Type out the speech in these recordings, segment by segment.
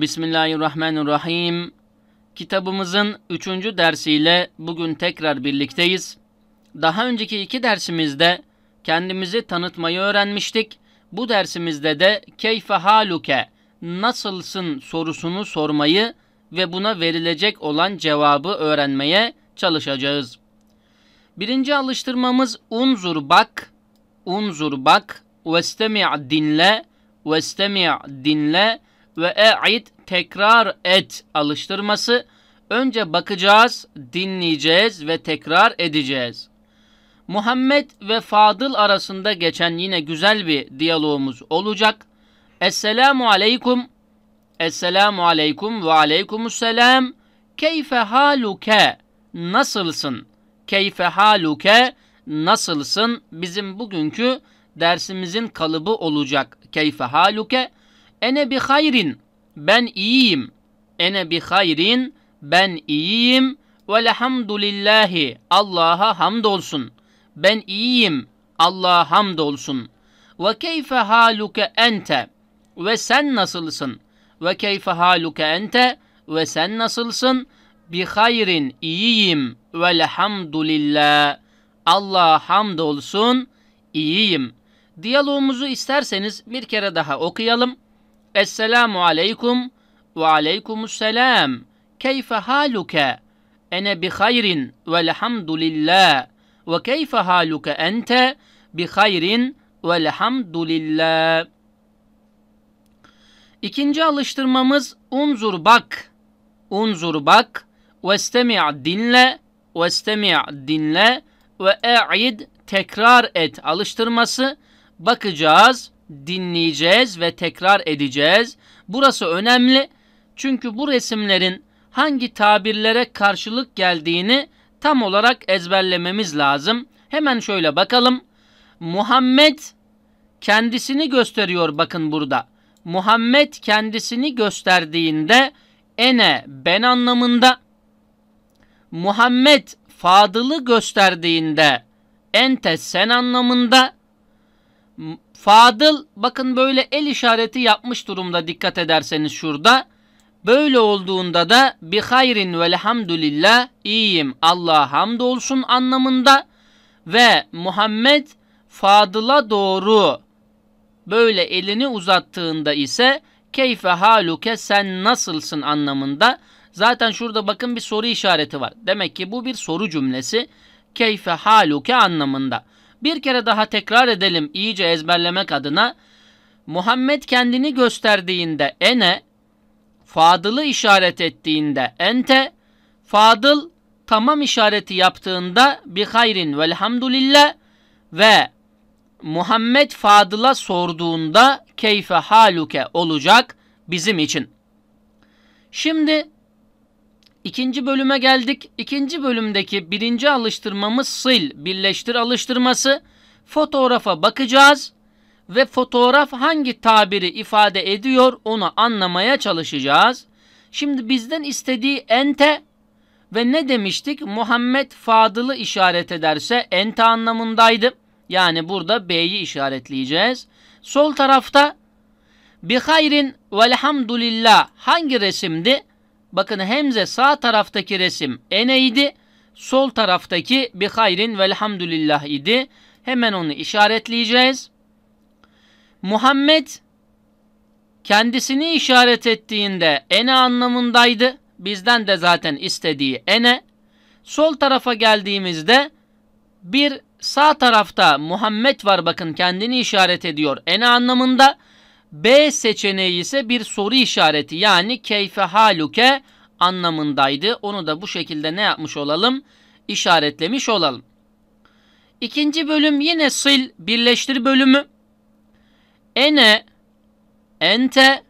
Bismillahirrahmanirrahim. Kitabımızın üçüncü dersiyle bugün tekrar birlikteyiz. Daha önceki iki dersimizde kendimizi tanıtmayı öğrenmiştik. Bu dersimizde de keyfe haluke nasılsın sorusunu sormayı ve buna verilecek olan cevabı öğrenmeye çalışacağız. Birinci alıştırmamız unzur bak, unzur bak, vestemi' dinle, vestemi' dinle, ve e'id tekrar et alıştırması. Önce bakacağız, dinleyeceğiz ve tekrar edeceğiz. Muhammed ve Fadıl arasında geçen yine güzel bir diyalogumuz olacak. Esselamu aleykum. Esselamu aleykum ve aleykumuselam. Keyfe haluke? Nasılsın? Keyfe haluke? Nasılsın? Bizim bugünkü dersimizin kalıbı olacak. Keyfe haluke? Ene bi hayrin. Ben iyiyim. Ene bi hayrin. Ben iyiyim. Ve lehamdülillahi. Allah'a hamdolsun. Ben iyiyim. Allah'a hamdolsun. Ve keyfe haluke ente. Ve sen nasılsın? Ve keyfe haluke ente. Ve sen nasılsın? Bi hayrin iyiyim. Ve lehamdülillah. Allah'a hamdolsun. İyiyim. Diyalogumuzu isterseniz bir kere daha okuyalım. Esselamu aleykum ve aleykumusselam. Keyfe haluke? Ene bi hayrin velhamdülillah. Ve keyfe haluke ente bi hayrin velhamdülillah. İkinci alıştırmamız unzur bak. Unzur bak. Vestemi' dinle. Vestemi' dinle. Ve e'id tekrar et alıştırması. Bakacağız dinleyeceğiz ve tekrar edeceğiz. Burası önemli çünkü bu resimlerin hangi tabirlere karşılık geldiğini tam olarak ezberlememiz lazım. Hemen şöyle bakalım. Muhammed kendisini gösteriyor bakın burada. Muhammed kendisini gösterdiğinde ene ben anlamında Muhammed Fadıl'ı gösterdiğinde ente sen anlamında Fadıl bakın böyle el işareti yapmış durumda dikkat ederseniz şurada. Böyle olduğunda da bi hayrin velhamdülillah iyiyim Allah'a hamdolsun anlamında ve Muhammed Fadıl'a doğru böyle elini uzattığında ise keyfe haluke sen nasılsın anlamında. Zaten şurada bakın bir soru işareti var. Demek ki bu bir soru cümlesi. Keyfe haluke anlamında. Bir kere daha tekrar edelim iyice ezberlemek adına. Muhammed kendini gösterdiğinde ene, Fadıl'ı işaret ettiğinde ente, Fadıl tamam işareti yaptığında bi hayrin velhamdülillah ve Muhammed Fadıl'a sorduğunda keyfe haluke olacak bizim için. Şimdi İkinci bölüme geldik. İkinci bölümdeki birinci alıştırmamız sil, birleştir alıştırması. Fotoğrafa bakacağız ve fotoğraf hangi tabiri ifade ediyor onu anlamaya çalışacağız. Şimdi bizden istediği ente ve ne demiştik? Muhammed Fadıl'ı işaret ederse ente anlamındaydı. Yani burada B'yi işaretleyeceğiz. Sol tarafta Bihayrin velhamdülillah hangi resimdi? Bakın hemze sağ taraftaki resim ene idi. Sol taraftaki bir hayrin velhamdülillah idi. Hemen onu işaretleyeceğiz. Muhammed kendisini işaret ettiğinde ene anlamındaydı. Bizden de zaten istediği ene. Sol tarafa geldiğimizde bir sağ tarafta Muhammed var bakın kendini işaret ediyor ene anlamında. B seçeneği ise bir soru işareti yani keyfe haluke anlamındaydı. Onu da bu şekilde ne yapmış olalım? İşaretlemiş olalım. İkinci bölüm yine sil birleştir bölümü. Ene ente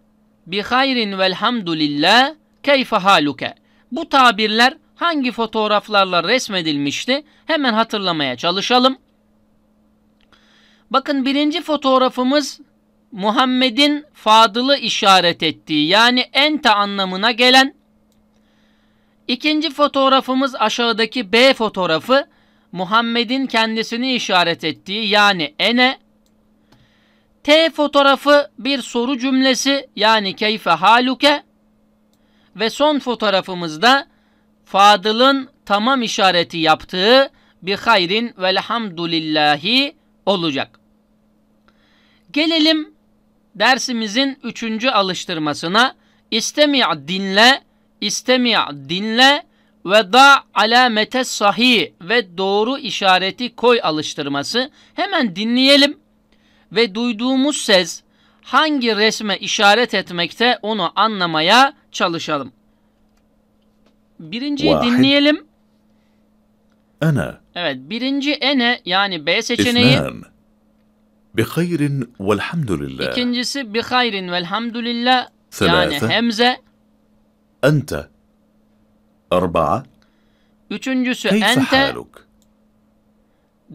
bi hayrin velhamdülillah keyfe haluke. Bu tabirler hangi fotoğraflarla resmedilmişti? Hemen hatırlamaya çalışalım. Bakın birinci fotoğrafımız Muhammed'in fadılı işaret ettiği yani ente anlamına gelen ikinci fotoğrafımız aşağıdaki B fotoğrafı Muhammed'in kendisini işaret ettiği yani ene T fotoğrafı bir soru cümlesi yani keyfe haluke ve son fotoğrafımızda Fadıl'ın tamam işareti yaptığı bir hayrin velhamdülillahi olacak. Gelelim dersimizin üçüncü alıştırmasına istemi' dinle, istemi' dinle ve da alamete sahi ve doğru işareti koy alıştırması. Hemen dinleyelim ve duyduğumuz ses hangi resme işaret etmekte onu anlamaya çalışalım. Birinciyi dinleyelim. Ana. Evet birinci ene yani B seçeneği. İslam. Bi hayrin velhamdülillah. İkincisi bi hayrin velhamdülillah. Yani Selâfe. hemze. Ente. Erba'a. Üçüncüsü Keyfe ente. haluk?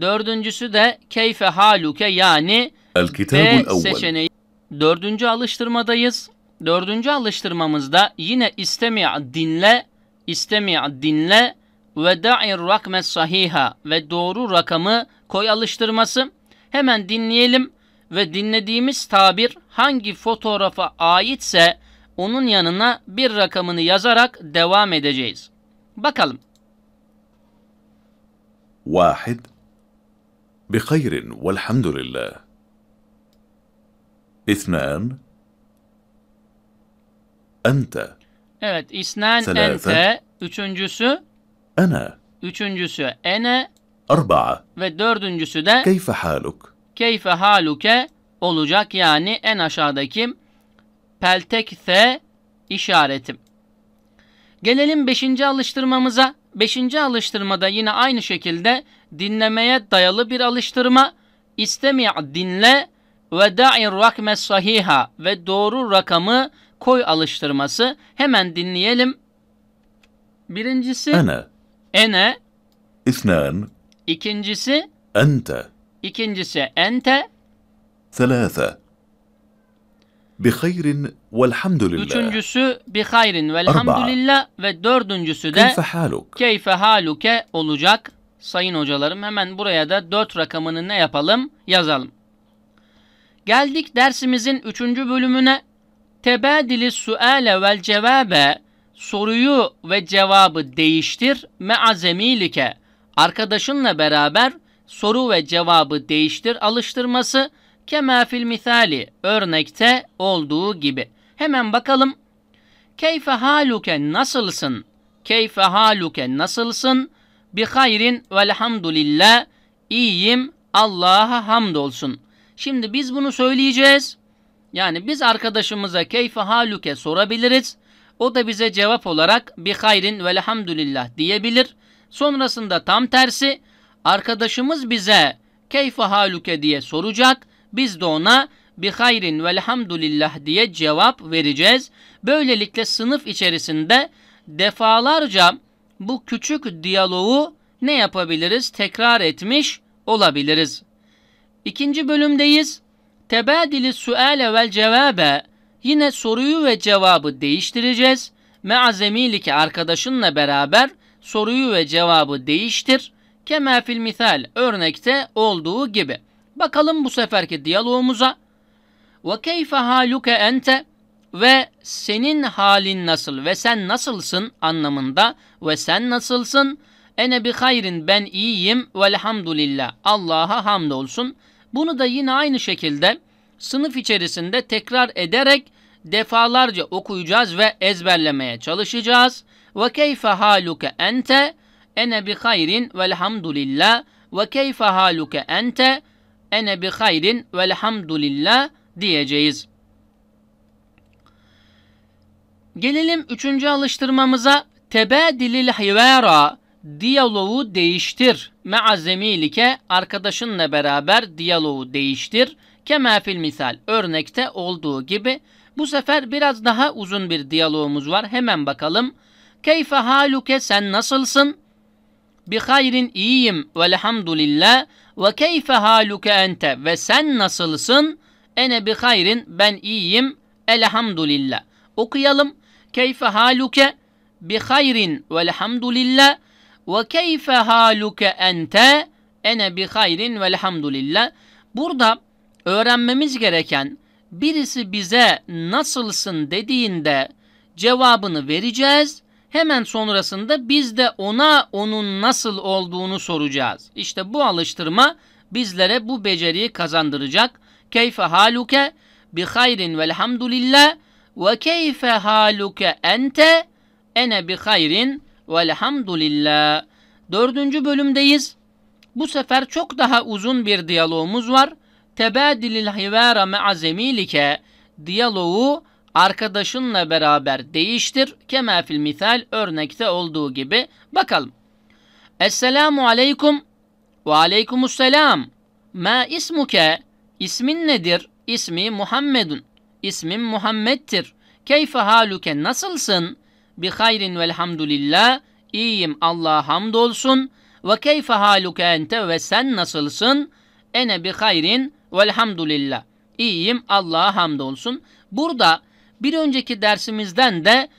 Dördüncüsü de keyfe haluke yani El kitabul B evvel. seçeneği. Dördüncü alıştırmadayız. Dördüncü alıştırmamızda yine istemi' dinle, istemi' dinle ve da'ir rakme sahiha ve doğru rakamı koy alıştırması. Hemen dinleyelim ve dinlediğimiz tabir hangi fotoğrafa aitse onun yanına bir rakamını yazarak devam edeceğiz. Bakalım. واحد بخير والحمد لله اثنان أنت Evet, isnen ente. Üçüncüsü Ana. Üçüncüsü ene أربعة ve dördüncüsü de كيف حالك keyfe haluke olacak yani en aşağıdaki peltek th işaretim. Gelelim beşinci alıştırmamıza. Beşinci alıştırmada yine aynı şekilde dinlemeye dayalı bir alıştırma. İstemi' dinle ve da'ir rakme sahiha ve doğru rakamı koy alıştırması. Hemen dinleyelim. Birincisi. Ene. Ene. İthnan. İkincisi أنت İkincisi ente. ثلاثة بخير والحمد لله Üçüncüsü bi hayrin velhamdülillah ve dördüncüsü de keyfe haluk. keyfe haluke olacak. Sayın hocalarım hemen buraya da dört rakamını ne yapalım yazalım. Geldik dersimizin üçüncü bölümüne. Tebadili suale vel cevabe soruyu ve cevabı değiştir me meazemilike Arkadaşınla beraber soru ve cevabı değiştir alıştırması kemafil fil misali örnekte olduğu gibi. Hemen bakalım. Keyfe haluke nasılsın? Keyfe haluke nasılsın? Bi hayrin velhamdülillah. iyiyim Allah'a hamdolsun. Şimdi biz bunu söyleyeceğiz. Yani biz arkadaşımıza keyfe haluke sorabiliriz. O da bize cevap olarak bi hayrin velhamdülillah diyebilir. Sonrasında tam tersi arkadaşımız bize keyfe haluke diye soracak. Biz de ona bi hayrin velhamdülillah diye cevap vereceğiz. Böylelikle sınıf içerisinde defalarca bu küçük diyaloğu ne yapabiliriz? Tekrar etmiş olabiliriz. İkinci bölümdeyiz. Tebadili suale vel cevabe. Yine soruyu ve cevabı değiştireceğiz. Meazemilik arkadaşınla beraber soruyu ve cevabı değiştir. Kema fil misal örnekte olduğu gibi. Bakalım bu seferki diyalogumuza. Ve keyfe haluke ente ve senin halin nasıl ve sen nasılsın anlamında ve sen nasılsın ene bi hayrin ben iyiyim velhamdülillah Allah'a hamdolsun. Bunu da yine aynı şekilde sınıf içerisinde tekrar ederek defalarca okuyacağız ve ezberlemeye çalışacağız. Ve keyfe haluke ente ene bi hayrin velhamdülillah. Ve keyfe haluke ente ene bi hayrin velhamdülillah diyeceğiz. Gelelim üçüncü alıştırmamıza. Tebedilil hivara diyaloğu değiştir. Meazemilike arkadaşınla beraber diyaloğu değiştir. Kema fil misal örnekte olduğu gibi. Bu sefer biraz daha uzun bir diyalogumuz var. Hemen bakalım. Keyfe haluke sen nasılsın? Bi hayrin iyiyim velhamdülillah. Ve keyfe haluke ente ve sen nasılsın? Ene bi hayrin ben iyiyim elhamdülillah. Okuyalım. Keyfe haluke bi hayrin velhamdülillah. Ve keyfe haluke ente ene bi hayrin velhamdülillah. Burada öğrenmemiz gereken birisi bize nasılsın dediğinde cevabını vereceğiz Hemen sonrasında biz de ona onun nasıl olduğunu soracağız. İşte bu alıştırma bizlere bu beceriyi kazandıracak. Keyfe haluke bi hayrin velhamdülillah ve keyfe haluke ente ene bi hayrin velhamdülillah. Dördüncü bölümdeyiz. Bu sefer çok daha uzun bir diyalogumuz var. Tebadilil hivara me'a zemilike diyaloğu arkadaşınla beraber değiştir. Kema fil misal örnekte olduğu gibi. Bakalım. Esselamu aleykum ve aleykümüsselam. Ma ismuke? İsmin nedir? İsmi Muhammedun. İsmim Muhammed'tir. Keyfe haluke? Nasılsın? Bi hayrin velhamdülillah. İyiyim Allah'a hamdolsun. Ve keyfe haluke ente ve sen nasılsın? Ene bi hayrin velhamdülillah. İyiyim Allah'a hamdolsun. Burada bir önceki dersimizden de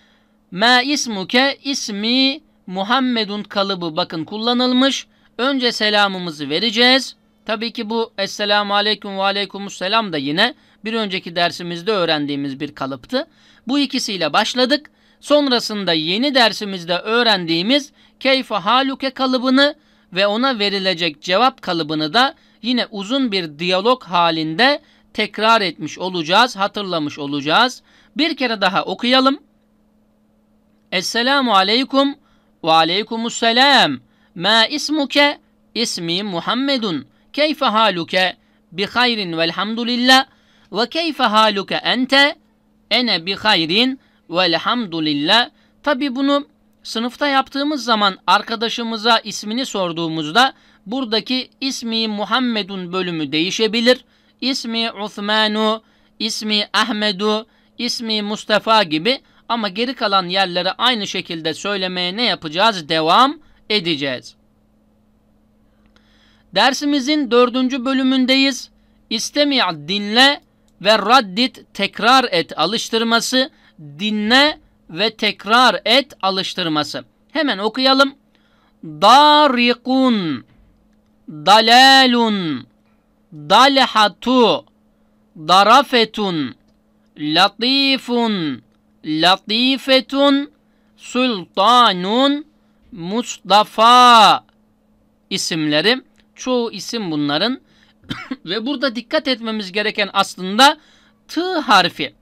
ma ismuke ismi Muhammedun kalıbı bakın kullanılmış. Önce selamımızı vereceğiz. Tabii ki bu Esselamu Aleyküm ve Aleykümselam da yine bir önceki dersimizde öğrendiğimiz bir kalıptı. Bu ikisiyle başladık. Sonrasında yeni dersimizde öğrendiğimiz keyfe haluke kalıbını ve ona verilecek cevap kalıbını da yine uzun bir diyalog halinde tekrar etmiş olacağız, hatırlamış olacağız. Bir kere daha okuyalım. Esselamu aleykum ve aleykumusselam. Ma ismuke? İsmi Muhammedun. Keyfe haluke? Bi hayrin velhamdülillah. Ve keyfe haluke ente? Ene bi hayrin velhamdülillah. Tabi bunu sınıfta yaptığımız zaman arkadaşımıza ismini sorduğumuzda buradaki ismi Muhammedun bölümü değişebilir. İsmi Uthmanu, ismi Ahmedu, ismi Mustafa gibi ama geri kalan yerlere aynı şekilde söylemeye ne yapacağız? Devam edeceğiz. Dersimizin dördüncü bölümündeyiz. İstemi' dinle ve raddit tekrar et alıştırması, dinle ve tekrar et alıştırması. Hemen okuyalım. Darikun, dalalun, dalhatu, darafetun, latifun, latifetun, sultanun, Mustafa isimleri. Çoğu isim bunların. Ve burada dikkat etmemiz gereken aslında T harfi.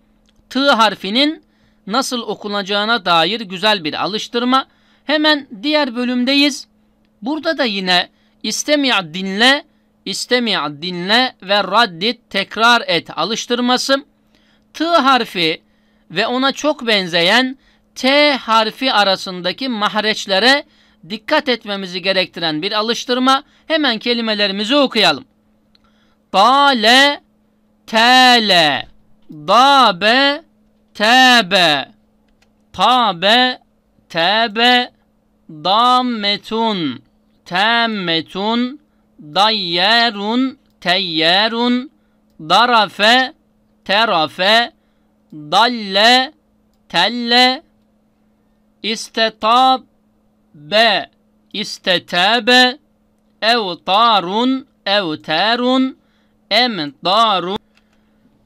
T harfinin nasıl okunacağına dair güzel bir alıştırma. Hemen diğer bölümdeyiz. Burada da yine istemi' dinle, istemi' dinle ve raddit tekrar et alıştırması t harfi ve ona çok benzeyen t harfi arasındaki mahreçlere dikkat etmemizi gerektiren bir alıştırma. Hemen kelimelerimizi okuyalım. Dale, tele, dabe, tebe, tabe, tebe, dammetun, temmetun, dayyerun, teyyerun, darafe, terafe, dalle, telle, istetabe, istetabe, evtarun, evtarun, emtarun,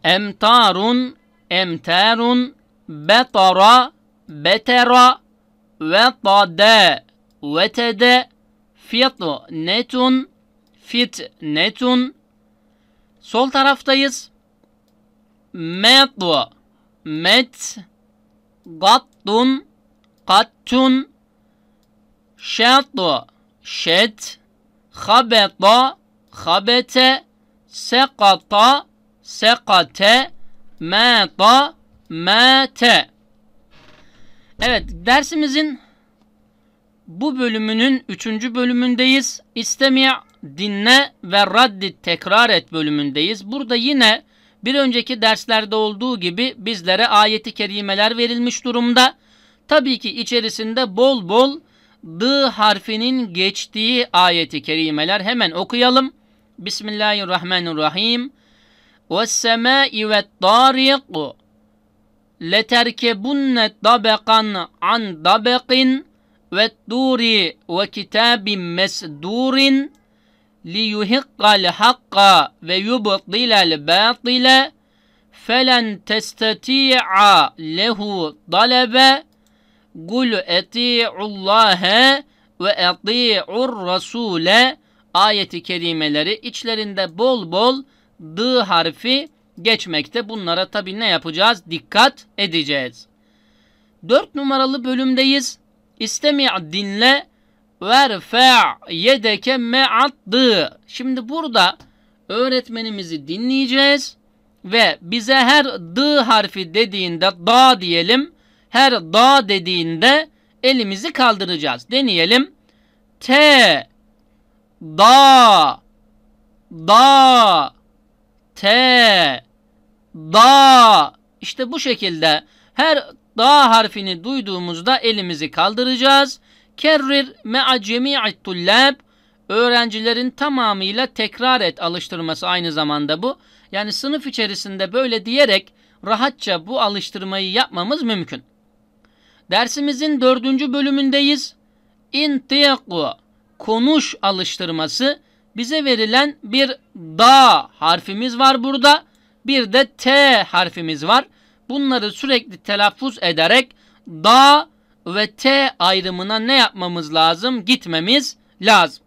emtarun, emtarun, betara, betera, ve ve fit netun fit netun Sol taraftayız. Met, Met. Gattun. Kattun. Şatlu. Şet. Habeta. Habete. Sekata. Sekate. Mata. Mate. Evet dersimizin bu bölümünün üçüncü bölümündeyiz. İstemi' dinle ve raddi tekrar et bölümündeyiz. Burada yine bir önceki derslerde olduğu gibi bizlere ayeti kerimeler verilmiş durumda. Tabii ki içerisinde bol bol D harfinin geçtiği ayeti kerimeler hemen okuyalım. Bismillahirrahmanirrahim. وَالسَّمَاءِ وَالطَّارِقُ an طَبَقًا عَنْ طَبَقٍ وَالتُّورِ وَكِتَابٍ مَسْدُورٍ لِيُهِقَّ الْحَقَّ وَيُبْطِلَ الْبَاطِلَ فَلَنْ تَسْتَتِيعَ لَهُ طَلَبَ قُلْ اَطِيعُ اللّٰهَ وَاَطِيعُ الرَّسُولَ Ayeti kerimeleri içlerinde bol bol D harfi geçmekte. Bunlara tabi ne yapacağız? Dikkat edeceğiz. Dört numaralı bölümdeyiz. İstemi' dinle verfa yedeke me'addı. Şimdi burada öğretmenimizi dinleyeceğiz ve bize her d harfi dediğinde da diyelim. Her da dediğinde elimizi kaldıracağız. Deneyelim. T da da T da işte bu şekilde her da harfini duyduğumuzda elimizi kaldıracağız Kerrir me'a cemi'it tullab. Öğrencilerin tamamıyla tekrar et alıştırması aynı zamanda bu. Yani sınıf içerisinde böyle diyerek rahatça bu alıştırmayı yapmamız mümkün. Dersimizin dördüncü bölümündeyiz. İntiyaku konuş alıştırması bize verilen bir da harfimiz var burada. Bir de t harfimiz var. Bunları sürekli telaffuz ederek da ve T ayrımına ne yapmamız lazım? Gitmemiz lazım.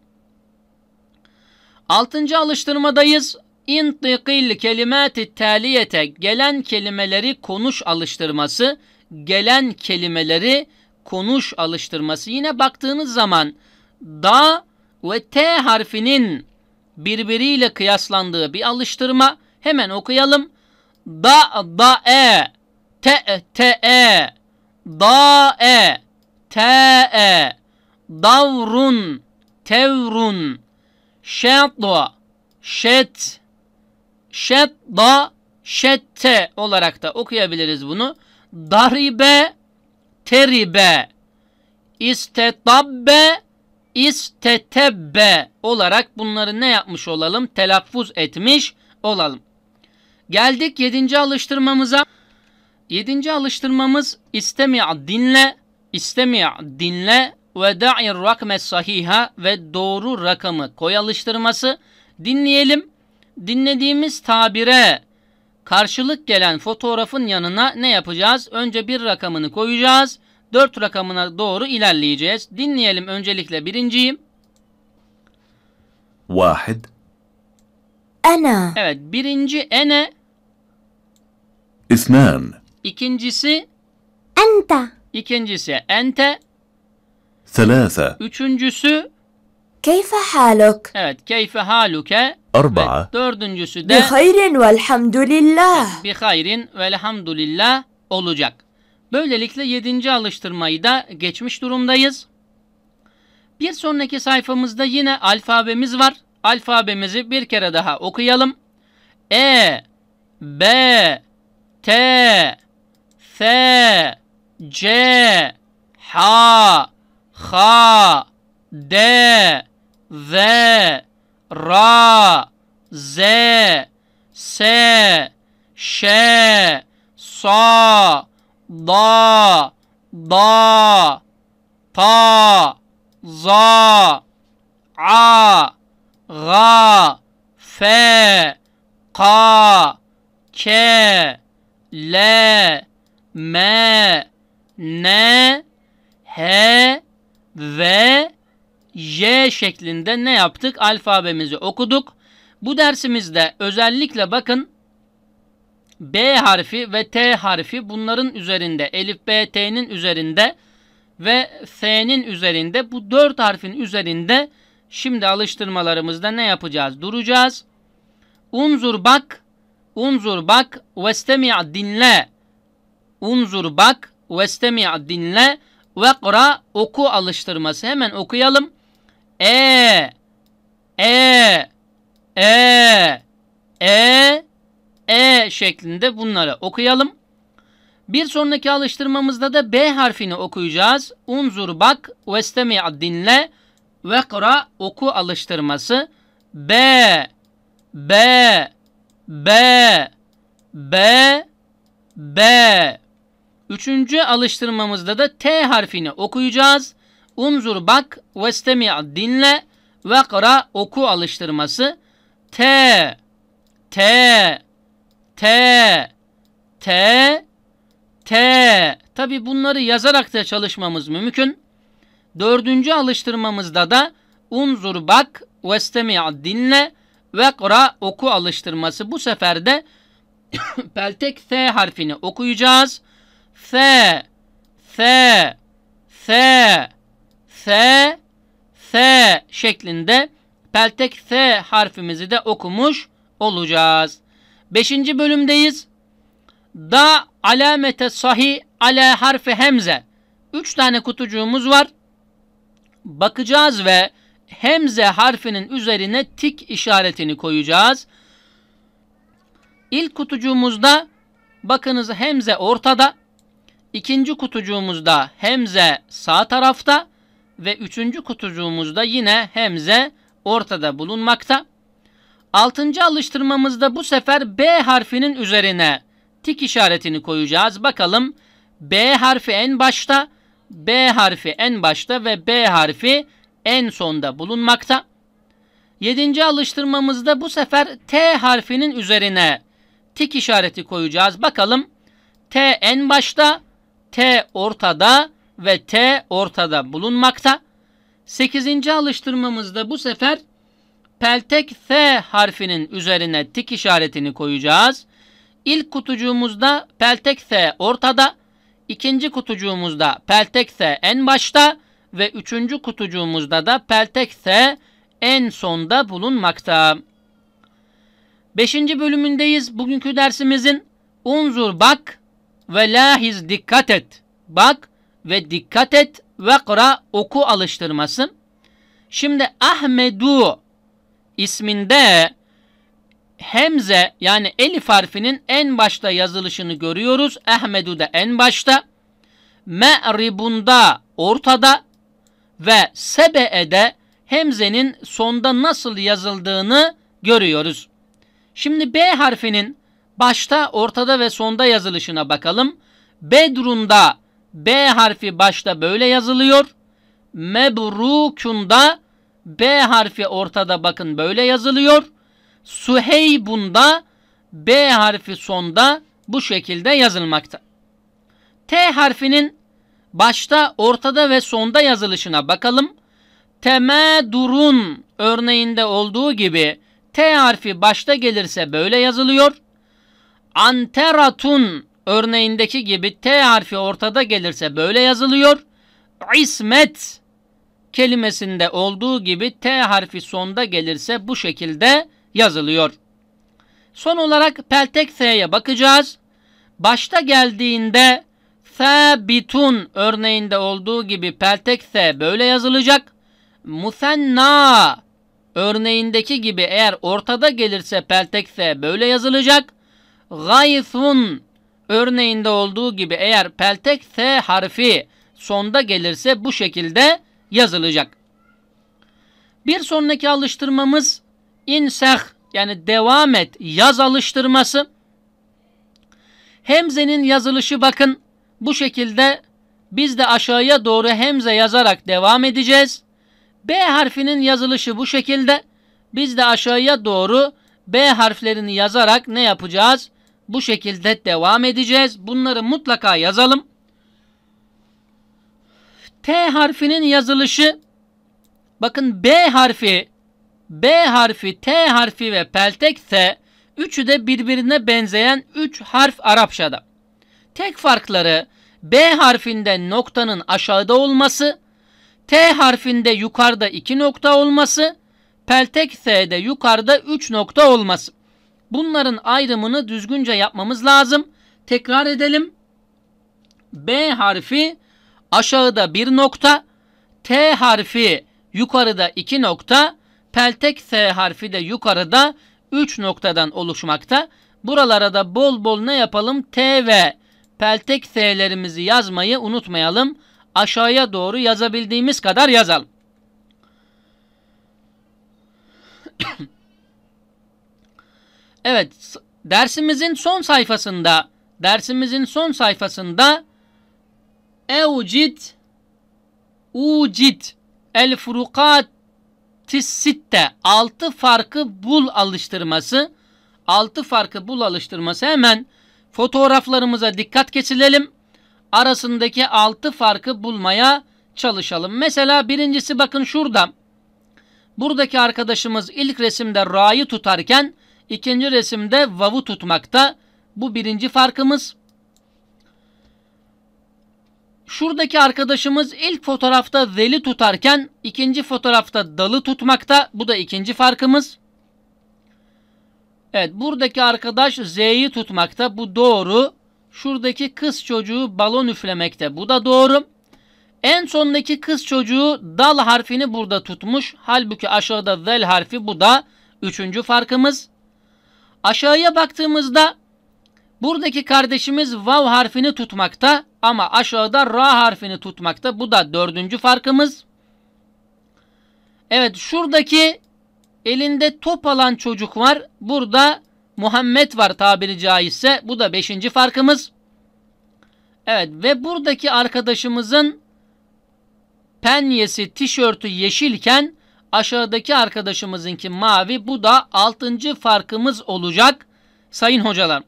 Altıncı alıştırmadayız. İntikil kelimati taliyete gelen kelimeleri konuş alıştırması, gelen kelimeleri konuş alıştırması. Yine baktığınız zaman da ve t harfinin birbiriyle kıyaslandığı bir alıştırma. Hemen okuyalım. Da da e te te e Da'e, te'e, davrun, tevrun, şetva, şet, şetda, şette olarak da okuyabiliriz bunu. Daribe, teribe, istetabbe, istetebbe olarak bunları ne yapmış olalım? Telaffuz etmiş olalım. Geldik yedinci alıştırmamıza. Yedinci alıştırmamız istemi'a dinle, istemi'a dinle ve da'ir rakme sahiha ve doğru rakamı koy alıştırması. Dinleyelim. Dinlediğimiz tabire karşılık gelen fotoğrafın yanına ne yapacağız? Önce bir rakamını koyacağız. Dört rakamına doğru ilerleyeceğiz. Dinleyelim öncelikle birinciyi. Vahid. Ana. Evet birinci ene. İthnan. İkincisi ente. İkincisi ente. ثلاثة Üçüncüsü keyfe haluk. Evet keyfe haluke. أربعة Ve dördüncüsü Bi de hayrin velhamdülillah. bi hayrin velhamdülillah olacak. Böylelikle yedinci alıştırmayı da geçmiş durumdayız. Bir sonraki sayfamızda yine alfabemiz var. Alfabemizi bir kere daha okuyalım. E, B, T, ث ج ح خ د ذ راء ز س ش ص ض ض ط ظ ع غ ف ق ك ل M, N, H V, J şeklinde ne yaptık? Alfabemizi okuduk. Bu dersimizde özellikle bakın B harfi ve T harfi bunların üzerinde Elif B T'nin üzerinde ve S'nin üzerinde bu dört harfin üzerinde şimdi alıştırmalarımızda ne yapacağız? Duracağız. Unzur bak, unzur bak, vestemi' dinle Unzur bak. Vestemi' dinle. Ve kura oku alıştırması. Hemen okuyalım. E E E E E şeklinde bunları okuyalım. Bir sonraki alıştırmamızda da B harfini okuyacağız. Unzur bak, vestemi'a dinle, ve kura oku alıştırması. B, B, B, B, B, Üçüncü alıştırmamızda da T harfini okuyacağız. Unzur bak ve stemi' dinle ve oku alıştırması. T, T, T, T, T. Tabi bunları yazarak da çalışmamız mümkün. Dördüncü alıştırmamızda da unzur bak ve stemi' dinle ve oku alıştırması. Bu sefer de peltek T harfini okuyacağız. S S S S S şeklinde peltek S harfimizi de okumuş olacağız. Beşinci bölümdeyiz. Da alamete sahi ala harfi hemze. Üç tane kutucuğumuz var. Bakacağız ve hemze harfinin üzerine tik işaretini koyacağız. İlk kutucuğumuzda bakınız hemze ortada. İkinci kutucuğumuzda hemze sağ tarafta ve üçüncü kutucuğumuzda yine hemze ortada bulunmakta. Altıncı alıştırmamızda bu sefer B harfinin üzerine tik işaretini koyacağız. Bakalım B harfi en başta, B harfi en başta ve B harfi en sonda bulunmakta. Yedinci alıştırmamızda bu sefer T harfinin üzerine tik işareti koyacağız. Bakalım T en başta, T ortada ve T ortada bulunmakta. Sekizinci alıştırmamızda bu sefer peltek F harfinin üzerine tik işaretini koyacağız. İlk kutucuğumuzda peltek F ortada, ikinci kutucuğumuzda peltek F en başta ve üçüncü kutucuğumuzda da peltek F en sonda bulunmakta. Beşinci bölümündeyiz. Bugünkü dersimizin unzur bak ve lahiz dikkat et. Bak ve dikkat et ve kıra oku alıştırmasın. Şimdi Ahmedu isminde hemze yani elif harfinin en başta yazılışını görüyoruz. Ahmedu da en başta. Me'ribunda ortada ve sebe'de hemzenin sonda nasıl yazıldığını görüyoruz. Şimdi B harfinin Başta, ortada ve sonda yazılışına bakalım. Bedrun'da B harfi başta böyle yazılıyor. Mebrukunda B harfi ortada bakın böyle yazılıyor. Suheybun'da B harfi sonda bu şekilde yazılmakta. T harfinin başta, ortada ve sonda yazılışına bakalım. Temedurun örneğinde olduğu gibi T harfi başta gelirse böyle yazılıyor. Anteratun örneğindeki gibi T harfi ortada gelirse böyle yazılıyor. İsmet kelimesinde olduğu gibi T harfi sonda gelirse bu şekilde yazılıyor. Son olarak peltek T'ye bakacağız. Başta geldiğinde sabitun örneğinde olduğu gibi peltek S böyle yazılacak. Musenna örneğindeki gibi eğer ortada gelirse peltek S böyle yazılacak gayfun örneğinde olduğu gibi eğer peltek S harfi sonda gelirse bu şekilde yazılacak. Bir sonraki alıştırmamız insah yani devam et yaz alıştırması. Hemze'nin yazılışı bakın bu şekilde biz de aşağıya doğru hemze yazarak devam edeceğiz. B harfinin yazılışı bu şekilde. Biz de aşağıya doğru B harflerini yazarak ne yapacağız? Bu şekilde devam edeceğiz. Bunları mutlaka yazalım. T harfinin yazılışı bakın B harfi B harfi, T harfi ve peltek T, üçü de birbirine benzeyen 3 harf Arapçada. Tek farkları B harfinde noktanın aşağıda olması, T harfinde yukarıda 2 nokta olması, peltek S'de yukarıda 3 nokta olması. Bunların ayrımını düzgünce yapmamız lazım. Tekrar edelim. B harfi aşağıda bir nokta, T harfi yukarıda iki nokta, peltek S harfi de yukarıda üç noktadan oluşmakta. Buralara da bol bol ne yapalım? T ve peltek S'lerimizi yazmayı unutmayalım. Aşağıya doğru yazabildiğimiz kadar yazalım. Evet, dersimizin son sayfasında, dersimizin son sayfasında eucit ucit el furukat sitte altı farkı bul alıştırması altı farkı bul alıştırması hemen fotoğraflarımıza dikkat kesilelim. Arasındaki altı farkı bulmaya çalışalım. Mesela birincisi bakın şurada. Buradaki arkadaşımız ilk resimde ra'yı tutarken İkinci resimde vavu tutmakta. Bu birinci farkımız. Şuradaki arkadaşımız ilk fotoğrafta zeli tutarken ikinci fotoğrafta dalı tutmakta. Bu da ikinci farkımız. Evet buradaki arkadaş Z'yi tutmakta. Bu doğru. Şuradaki kız çocuğu balon üflemekte. Bu da doğru. En sondaki kız çocuğu dal harfini burada tutmuş. Halbuki aşağıda zel harfi bu da üçüncü farkımız. Aşağıya baktığımızda buradaki kardeşimiz vav harfini tutmakta ama aşağıda ra harfini tutmakta. Bu da dördüncü farkımız. Evet şuradaki elinde top alan çocuk var. Burada Muhammed var tabiri caizse. Bu da beşinci farkımız. Evet ve buradaki arkadaşımızın penyesi, tişörtü yeşilken Aşağıdaki arkadaşımızınki mavi. Bu da altıncı farkımız olacak sayın hocalar.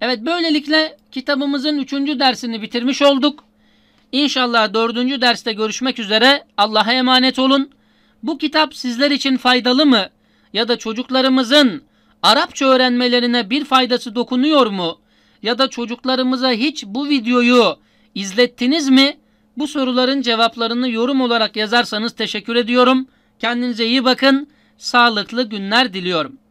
Evet böylelikle kitabımızın üçüncü dersini bitirmiş olduk. İnşallah dördüncü derste görüşmek üzere. Allah'a emanet olun. Bu kitap sizler için faydalı mı? Ya da çocuklarımızın Arapça öğrenmelerine bir faydası dokunuyor mu? Ya da çocuklarımıza hiç bu videoyu izlettiniz mi? Bu soruların cevaplarını yorum olarak yazarsanız teşekkür ediyorum. Kendinize iyi bakın. Sağlıklı günler diliyorum.